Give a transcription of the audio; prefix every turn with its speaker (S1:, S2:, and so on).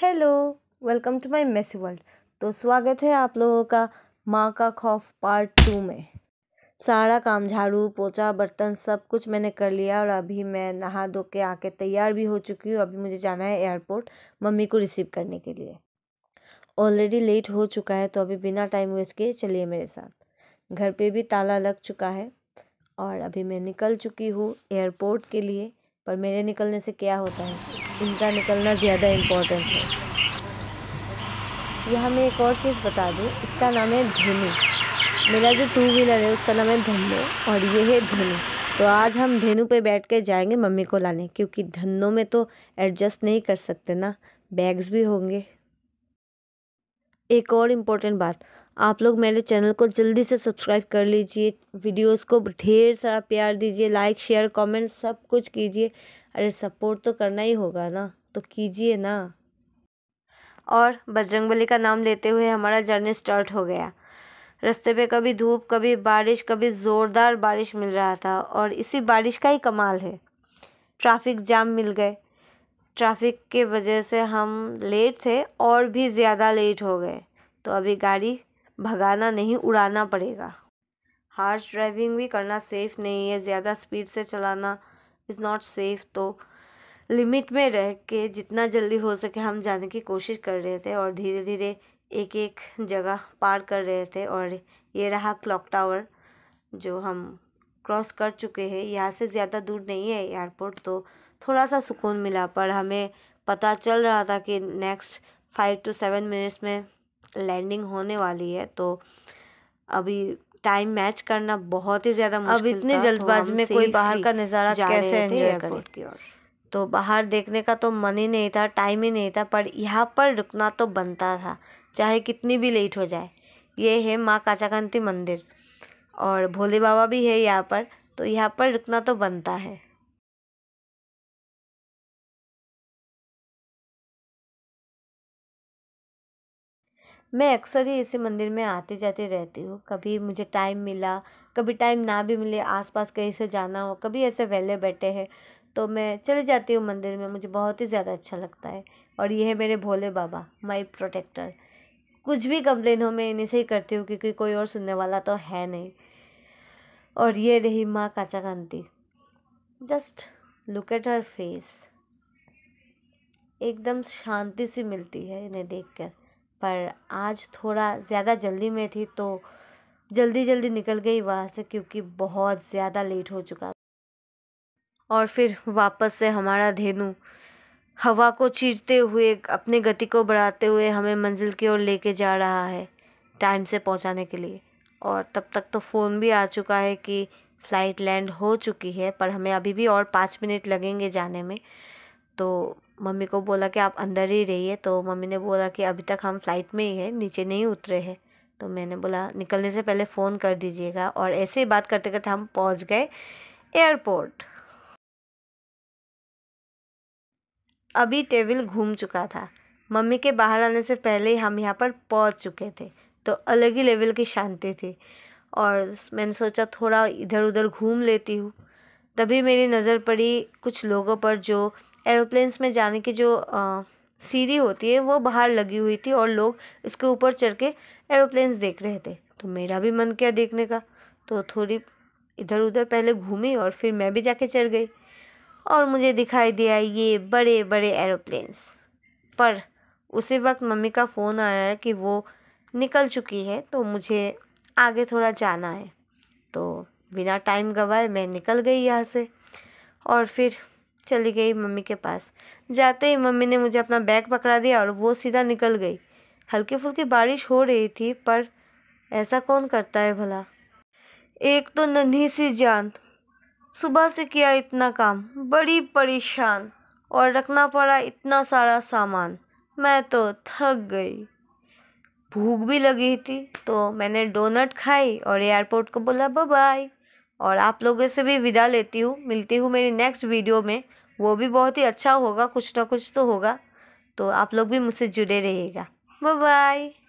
S1: hello welcome to my messy world तो स्वागत है आप लोगों का माँ का खौफ पार्ट टू में सारा काम झाड़ू पोछा बर्तन सब कुछ मैंने कर लिया और अभी मैं नहा धो के आके तैयार भी हो चुकी हूँ अभी मुझे जाना है एयरपोर्ट मम्मी को रिसीव करने के लिए ऑलरेडी लेट हो चुका है तो अभी बिना टाइम वेस्ट किए चलिए मेरे साथ घर पे भी ताला लग चुका है और अभी मैं निकल चुकी हूँ एयरपोर्ट के लिए पर मेरे निकलने से क्या होता है इनका निकलना ज़्यादा इम्पोर्टेंट है यह मैं एक और चीज़ बता दूँ इसका नाम है धनु मेरा जो टू व्हीलर है उसका नाम है धनु और ये है धनु तो आज हम धेनु पे बैठ के जाएंगे मम्मी को लाने क्योंकि धनों में तो एडजस्ट नहीं कर सकते ना बैग्स भी होंगे एक और इम्पोर्टेंट बात आप लोग मेरे चैनल को जल्दी से सब्सक्राइब कर लीजिए वीडियोस को ढेर सारा प्यार दीजिए लाइक शेयर कमेंट सब कुछ कीजिए अरे सपोर्ट तो करना ही होगा ना तो कीजिए ना और बजरंगबली का नाम लेते हुए हमारा जर्नी स्टार्ट हो गया रास्ते पे कभी धूप कभी बारिश कभी ज़ोरदार बारिश मिल रहा था और इसी बारिश का ही कमाल है ट्रैफिक जाम मिल गए ट्रैफिक के वजह से हम लेट थे और भी ज़्यादा लेट हो गए तो अभी गाड़ी भगाना नहीं उड़ाना पड़ेगा हार्श ड्राइविंग भी करना सेफ़ नहीं है ज़्यादा स्पीड से चलाना इज़ नॉट सेफ़ तो लिमिट में रह के जितना जल्दी हो सके हम जाने की कोशिश कर रहे थे और धीरे धीरे एक एक जगह पार कर रहे थे और ये रहा क्लॉक टावर जो हम क्रॉस कर चुके हैं यहाँ से ज़्यादा दूर नहीं है एयरपोर्ट तो थोड़ा सा सुकून मिला पर हमें पता चल रहा था कि next five to seven minutes में लैंडिंग होने वाली है तो अभी टाइम मैच करना बहुत ही ज़्यादा अब इतने तो जल्दबाज में कोई बाहर का नज़ारा कैसे एयरपोर्ट की ओर तो बाहर देखने का तो मन ही नहीं था टाइम ही नहीं था पर यहाँ पर रुकना तो बनता था चाहे कितनी भी लेट हो जाए ये है माँ काचाकांती मंदिर और भोले बाबा भी है यहाँ पर तो यहाँ पर रुकना तो बनता है मैं अक्सर ही ऐसे मंदिर में आती जाती रहती हूँ कभी मुझे टाइम मिला कभी टाइम ना भी मिले आस पास कहीं से जाना हो कभी ऐसे वेले बैठे हैं तो मैं चले जाती हूँ मंदिर में मुझे बहुत ही ज़्यादा अच्छा लगता है और ये है मेरे भोले बाबा माई प्रोटेक्टर कुछ भी कंप्लेन हो मैं इन्हीं से ही करती हूँ क्योंकि कोई और सुनने वाला तो है नहीं और ये रही माँ काचा just look at her face एकदम शांति सी मिलती है इन्हें देखकर पर आज थोड़ा ज़्यादा जल्दी में थी तो जल्दी जल्दी निकल गई वहाँ से क्योंकि बहुत ज़्यादा लेट हो चुका और फिर वापस से हमारा धेनु हवा को चीरते हुए अपने गति को बढ़ाते हुए हमें मंजिल की ओर लेके जा रहा है टाइम से पहुंचाने के लिए और तब तक तो फ़ोन भी आ चुका है कि फ़्लाइट लैंड हो चुकी है पर हमें अभी भी और पाँच मिनट लगेंगे जाने में तो मम्मी को बोला कि आप अंदर ही रहिए तो मम्मी ने बोला कि अभी तक हम फ़्लाइट में ही हैं नीचे नहीं उतरे हैं तो मैंने बोला निकलने से पहले फ़ोन कर दीजिएगा और ऐसे ही बात करते करते हम पहुंच गए एयरपोर्ट अभी टेबल घूम चुका था मम्मी के बाहर आने से पहले ही हम यहाँ पर पहुँच चुके थे तो अलग ही लेवल की शांति थी और मैंने सोचा थोड़ा इधर उधर घूम लेती हूँ तभी मेरी नज़र पड़ी कुछ लोगों पर जो एरोप्लेन्स में जाने की जो सीढ़ी होती है वो बाहर लगी हुई थी और लोग इसके ऊपर चढ़ के एरोप्लेन्स देख रहे थे तो मेरा भी मन किया देखने का तो थोड़ी इधर उधर पहले घूमी और फिर मैं भी जाके चढ़ गई और मुझे दिखाई दिया ये बड़े बड़े एरोप्लेन्स पर उसी वक्त मम्मी का फ़ोन आया कि वो निकल चुकी है तो मुझे आगे थोड़ा जाना है तो बिना टाइम गवाए मैं निकल गई यहाँ से और फिर चली गई मम्मी के पास जाते ही मम्मी ने मुझे अपना बैग पकड़ा दिया और वो सीधा निकल गई हल्की फुल्की बारिश हो रही थी पर ऐसा कौन करता है भला एक तो नन्ही सी जान सुबह से किया इतना काम बड़ी परेशान और रखना पड़ा इतना सारा सामान मैं तो थक गई भूख भी लगी थी तो मैंने डोनट खाई और एयरपोर्ट को बोला बाय और आप लोगों से भी विदा लेती हूँ मिलती हूँ मेरी नेक्स्ट वीडियो में वो भी बहुत ही अच्छा होगा कुछ ना कुछ तो होगा तो आप लोग भी मुझसे जुड़े रहिएगा बाय बाय